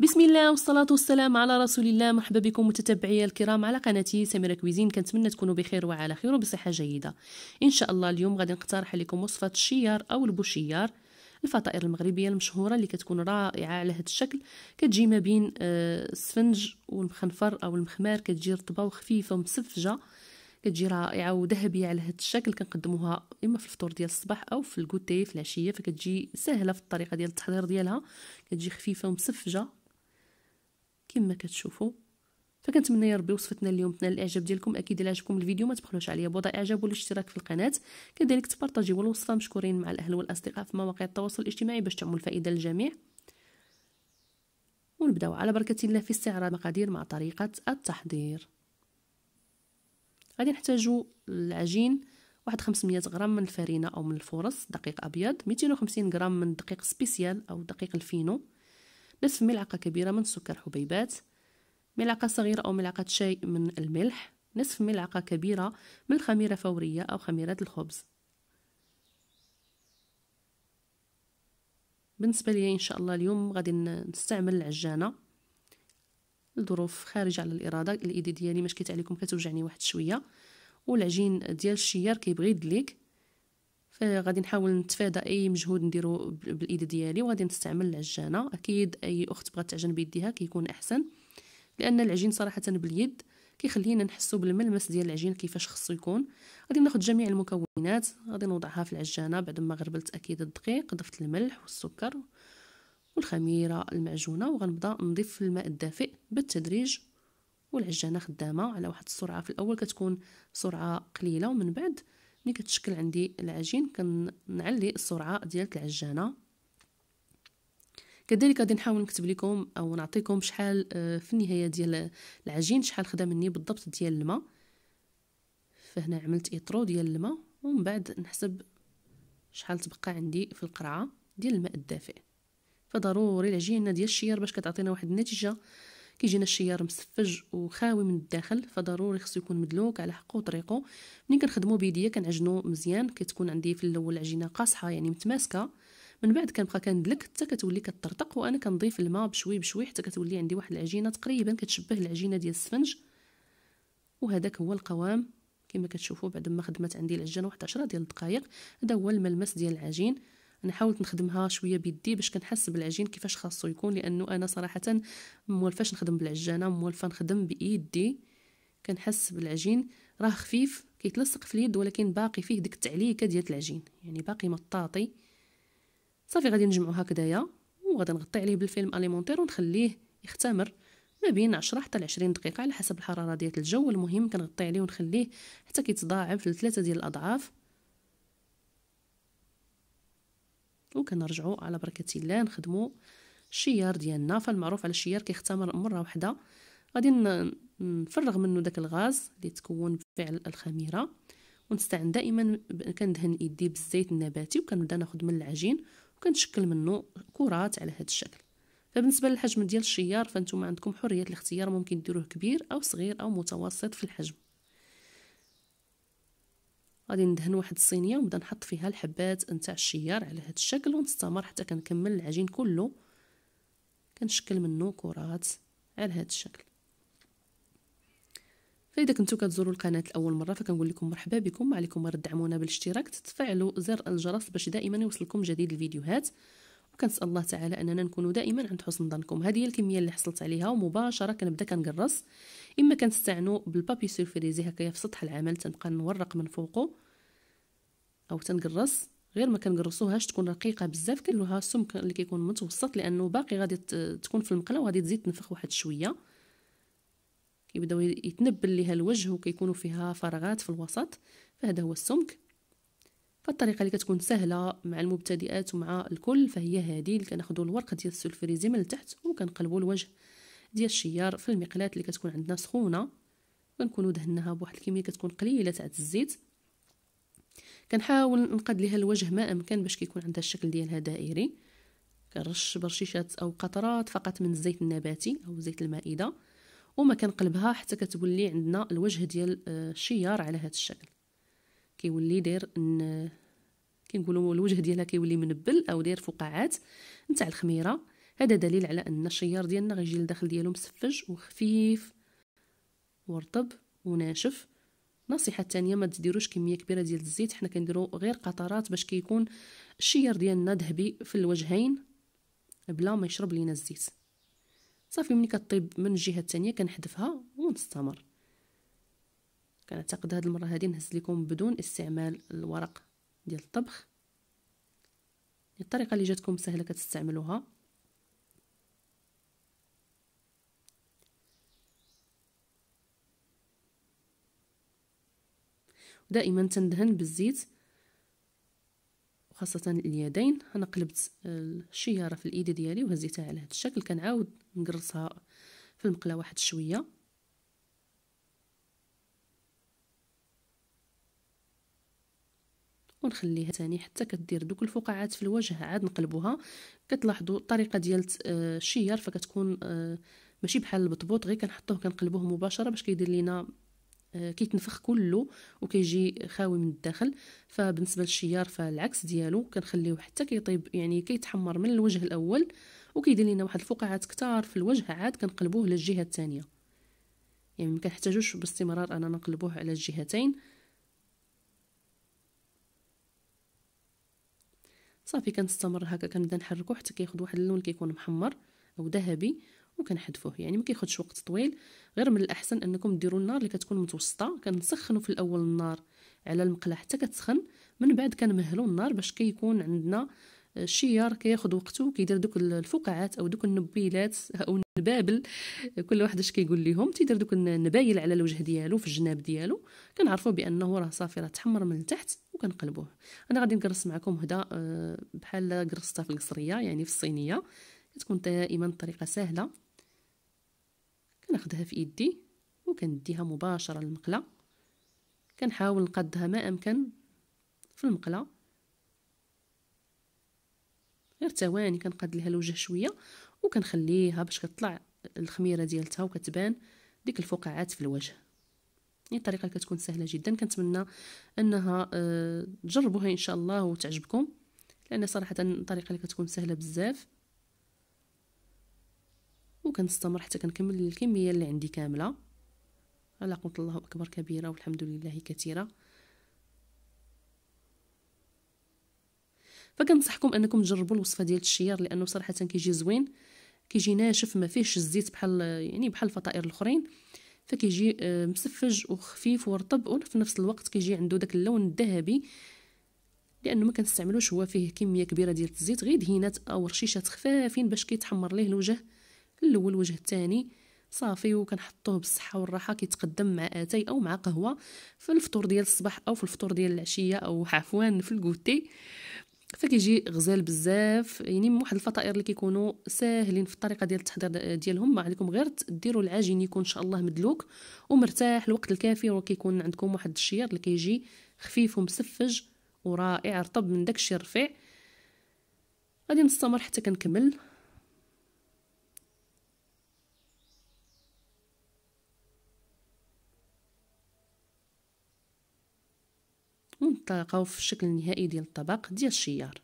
بسم الله والصلاة والسلام على رسول الله مرحبا بكم متتبعي الكرام على قناتي سميرة كويزين كنتمنى تكونوا بخير وعلى خير وبصحة جيدة إن شاء الله اليوم غادي نقترح لكم وصفة الشيار أو البوشيار الفطائر المغربية المشهورة اللي كتكون رائعة على هذا الشكل كتجي ما بين السفنج آه، والمخنفر أو المخمار كتجي رطبة وخفيفة ومسفجة كتجي رائعه وذهبيه على هذا الشكل كنقدموها اما في الفطور ديال الصباح او في الكوتي في العشيه فكتجي سهله في الطريقه ديال التحضير ديالها كتجي خفيفه ومسفجه كما كتشوفوا فكنتمنى يا ربي وصفتنا اليوم تنال الاعجاب ديالكم اكيد الا عجبكم الفيديو ما تبخلوش عليا بوضع اعجاب والاشتراك في القناه كذلك تبارطاجيو الوصفه مشكورين مع الاهل والاصدقاء في مواقع التواصل الاجتماعي باش تعم الفائده للجميع ونبداو على بركه الله في استعراض مقادير مع طريقه التحضير غادي نحتاجو العجين واحد 500 غرام من الفرينه او من الفرص دقيق ابيض 250 غرام من دقيق سبيسيال او دقيق الفينو نصف ملعقة كبيرة من سكر حبيبات ملعقة صغيرة أو ملعقة شاي من الملح نصف ملعقة كبيرة من خميرة فورية أو خميرة الخبز بالنسبة لي إن شاء الله اليوم غادي نستعمل العجانة لظروف خارجة على الإرادة الإيدي ديالي مشكيت عليكم كتوجعني واحد شوية والعجين ديال الشيار كيبغي يدليك فغادي نحاول نتفادى اي مجهود نديرو بالايد ديالي وغادي نستعمل العجانه اكيد اي اخت بغات تعجن بيديها كيكون احسن لان العجين صراحه باليد كيخلينا نحسو بالملمس ديال العجين كيفاش خصو يكون غادي ناخد جميع المكونات غادي نوضعها في العجانه بعد ما غربلت اكيد الدقيق ضفت الملح والسكر والخميره المعجونه وغنبدا نضيف الماء الدافئ بالتدريج والعجانه خدامه على واحد السرعه في الاول كتكون سرعه قليله ومن بعد ملي كتشكل عندي العجين كنعلي السرعه ديال العجانه كذلك غادي نحاول نكتب لكم او نعطيكم شحال آه، في النهايه ديال العجين شحال خدا مني بالضبط ديال الماء فهنا عملت اطرو ديال الماء ومن بعد نحسب شحال تبقى عندي في القرعه ديال الماء الدافئ فضروري العجينه ديال الشير باش كتعطينا واحد النتيجه كيجينا الشيار مسفج وخاوي من الداخل فضروري خصو يكون مدلوك على حقه وطريقه ملي كنخدمو بيديا كنعجنو مزيان كتكون عندي في الاول العجينه قاصحه يعني متماسكه من بعد كنبقى كندلك حتى كتولي كتطرطق وانا كنضيف الماء بشوي بشوي حتى كتولي عندي واحد العجينه تقريبا كتشبه العجينه ديال السفنج وهذاك هو القوام كما كتشوفوا بعد ما خدمت عندي العجانه واحد 10 ديال الدقائق هذا هو الملمس ديال العجين انا حاولت نخدمها شويه بيدي باش كنحس بالعجين كيفاش خاصو يكون لانه انا صراحه مولفاش نخدم بالعجانه مولفه نخدم بايدي كنحس بالعجين راه خفيف كيتلصق في اليد ولكن باقي فيه ديك التعليكه ديال العجين يعني باقي مطاطي صافي غادي نجمعو هكدايا وغادي نغطي عليه بالفيلم اليمونتير ونخليه يختمر ما بين 10 حتى 20 دقيقه على حسب الحراره ديال الجو المهم كنغطي عليه ونخليه حتى كيتضاعف لثلاثه ديال الاضعاف وكنرجعوا على بركه الله نخدموا الشيار ديالنا فالمعروف على الشيار كيختمر مره واحده غادي نفرغ منه داك الغاز اللي تكون بفعل الخميره ونستعن دائما كندهن يدي بالزيت النباتي وكنبدا ناخذ من العجين وكنشكل منه كرات على هذا الشكل فبالنسبه للحجم ديال الشيار فانتم عندكم حريه الاختيار ممكن ديروه كبير او صغير او متوسط في الحجم غادي ندهن واحد الصينيه ونبدا نحط فيها الحبات نتاع الشيار على هذا الشكل ونستمر حتى كنكمل العجين كله كنشكل منه كرات على هذا الشكل فاذا كنتو كتزوروا القناه لاول مره فكنقول لكم مرحبا بكم عليكم غير دعمونا بالاشتراك تفعلوا زر الجرس باش دائما يوصلكم جديد الفيديوهات وكنسال الله تعالى اننا نكونوا دائما عند حسن ظنكم هذه هي الكميه اللي حصلت عليها ومباشره كنبدا كنقرص اما كنستعنوا بالبابي سيرفريزي هكايا في سطح العمل تنبقى نورق من فوقه او تنقرص غير ما كنقرصوهاش تكون رقيقه بزاف كنلوها السمك اللي كيكون متوسط لانه باقي غادي تكون في المقله وغادي تزيد تنفخ واحد شويه كيبداو يتنبل ليها الوجه وكيكونوا فيها فراغات في الوسط فهذا هو السمك فالطريقه اللي كتكون سهله مع المبتدئات ومع الكل فهي هذه اللي كناخذوا الورقه ديال من لتحت وكنقلبوا الوجه ديال الشيار في المقلاه اللي كتكون عندنا سخونه كنكونوا دهناها بواحد الكميه كتكون قليله تاع الزيت كنحاول نقاد ليها الوجه ما امكن باش كيكون عندها الشكل ديالها دائري كنرش برشيشات او قطرات فقط من الزيت النباتي او زيت المائده وما كنقلبها حتى كتولي عندنا الوجه ديال آه، الشيار على هذا الشكل كيولي داير كنقولوا الوجه ديالها كيولي منبل او داير فقاعات نتاع الخميره هذا دليل على ان الشيار ديالنا غيجي الداخل ديالو مسفج وخفيف ورطب وناشف نصيحه تانية ما تديروش كميه كبيره ديال الزيت حنا كنديرو غير قطرات باش كيكون الشيار ديالنا ذهبي في الوجهين بلا ما يشرب لينا الزيت صافي ملي كطيب من الجهه الثانيه كنحذفها ونستمر كنعتقد هاد المره هادي نهز لكم بدون استعمال الورق ديال الطبخ الطريقه اللي جاتكم سهله كتستعملوها دائما تندهن بالزيت وخاصة اليدين انا قلبت الشيارة في الايد ديالي وهزيتها على هذا الشكل كنعاود نقرصها في المقلة واحد شوية ونخليها ثاني حتى كدير دوك الفقاعات في الوجه عاد نقلبوها كتلاحظوا الطريقه ديال آه، الشير فكتكون آه، ماشي بحال البطبوط غير كنحطوه كنقلبوه مباشره باش كيدير لينا آه، كيتنفخ كله وكيجي خاوي من الداخل فبالنسبه للشيار فالعكس ديالو كنخليوه حتى كيطيب يعني كيتحمر من الوجه الاول وكيدير لينا واحد الفقاعات كتار في الوجه عاد كنقلبوه للجهه الثانيه يعني ما كنحتاجوش باستمرار اننا نقلبوه على الجهتين صافي كنستمر هكا كنبدا نحركو حتى كياخد واحد اللون كيكون محمر او ذهبي وكنحذفوه يعني ما كياخدش وقت طويل غير من الاحسن انكم ديروا النار اللي كتكون متوسطه كنسخنوا في الاول النار على المقله حتى كتسخن من بعد كنمهلوا النار باش كيكون عندنا الشيار كياخد وقته كيدير دوك الفقاعات او دوك النبيلات او النبابل كل واحد اش كيقول ليهم تيدير دوك النبايل على الوجه ديالو في الجناب ديالو كنعرفوا بانه راه صافي راه تحمر من التحت وكنقلبوه انا غادي نقرص معكم هدا آه، بحال قرصتها في القصريه يعني في الصينيه كتكون دائما طريقه سهله كناخدها في يدي وكنديها مباشره للمقله كنحاول نقدها ما امكن في المقله غير ثواني كنقاد لها الوجه شويه وكنخليها باش كتطلع الخميره ديالتها وكتبان ديك الفقاعات في الوجه هي الطريقه كتكون سهله جدا كنتمنى انها آه، تجربوها ان شاء الله وتعجبكم لان صراحه الطريقه اللي كتكون سهله بزاف وكنستمر حتى كنكمل الكميه اللي عندي كامله على قوه الله اكبر كبيره والحمد لله كثيره فكنصحكم انكم تجربوا الوصفه ديال الشيار لانه صراحه كيجي زوين كيجي ناشف ما فيهش الزيت بحال يعني بحال الفطائر الاخرين فكيجي آه، مسفج وخفيف ورطب وفي نفس الوقت كيجي عنده داك اللون الذهبي لانه ما كنستعملوش هو فيه كميه كبيره ديال الزيت غير دهينات او رشيشات خفافين باش كيتحمر ليه الوجه الاول الوجه الثاني صافي وكنحطوه بالصحه والراحه كيتقدم مع اتاي او مع قهوه في الفطور ديال الصباح او في الفطور ديال العشيه او عفوا في الكوتي فكيجي غزال بزاف يعني من واحد الفطائر اللي كيكونوا ساهلين في الطريقه ديال التحضير ديالهم ما عليكم غير ديروا العجين يكون ان شاء الله مدلوك ومرتاح الوقت الكافي وكيكون عندكم واحد الشير اللي كيجي خفيف ومسفج ورائع رطب من داكشي الرفيع غادي نستمر حتى كنكمل نتلاقاو في الشكل النهائي ديال الطبق ديال الشيار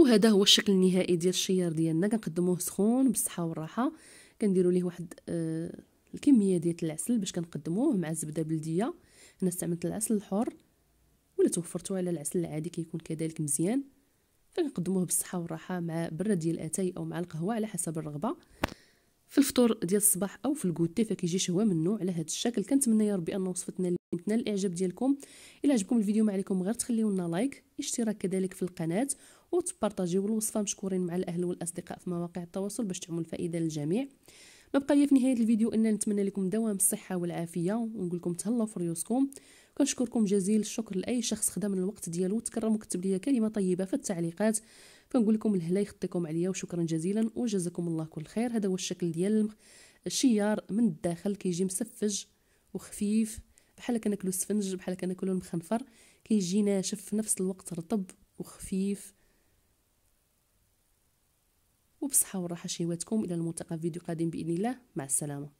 وهذا هو الشكل النهائي ديال الشيار ديالنا كنقدموه سخون بالصحه والراحه كنديروا ليه واحد آه الكميه ديال العسل باش كنقدموه مع الزبده بلديه هنا استعملت العسل الحر توفرتوه على العسل العادي كيكون كذلك مزيان فكنقدموه بالصحه والراحه مع بره ديال الاتاي او مع القهوه على حسب الرغبه في الفطور ديال الصباح او في الكوتي فكيجي شهوه منه على هذا الشكل كنتمنى يا ربي ان وصفتنا تنال الاعجاب ديالكم الا عجبكم الفيديو ما عليكم غير تخليو لنا لايك اشتراك كذلك في القناه وتبارطاجيو الوصفه مشكورين مع الاهل والاصدقاء في مواقع التواصل باش تعمل فائده للجميع ما بقى لي في نهايه الفيديو ان نتمنى لكم دوام الصحه والعافيه ونقول لكم تهلاو في ريوسكم كنشكركم جزيل الشكر لاي شخص خدم الوقت ديالو وتكرم وكتب لي كلمه طيبه في التعليقات كنقول لكم الهلا يخطيكم عليا وشكرا جزيلا وجزاكم الله كل خير هذا هو الشكل ديال الشيار من الداخل كيجي مسفج وخفيف بحال كناكلو السفنج بحال كناكلو المخنفر كيجي ناشف في نفس الوقت رطب وخفيف وبصحه وراحه شهواتكم الى الملتقى في فيديو قادم باذن الله مع السلامه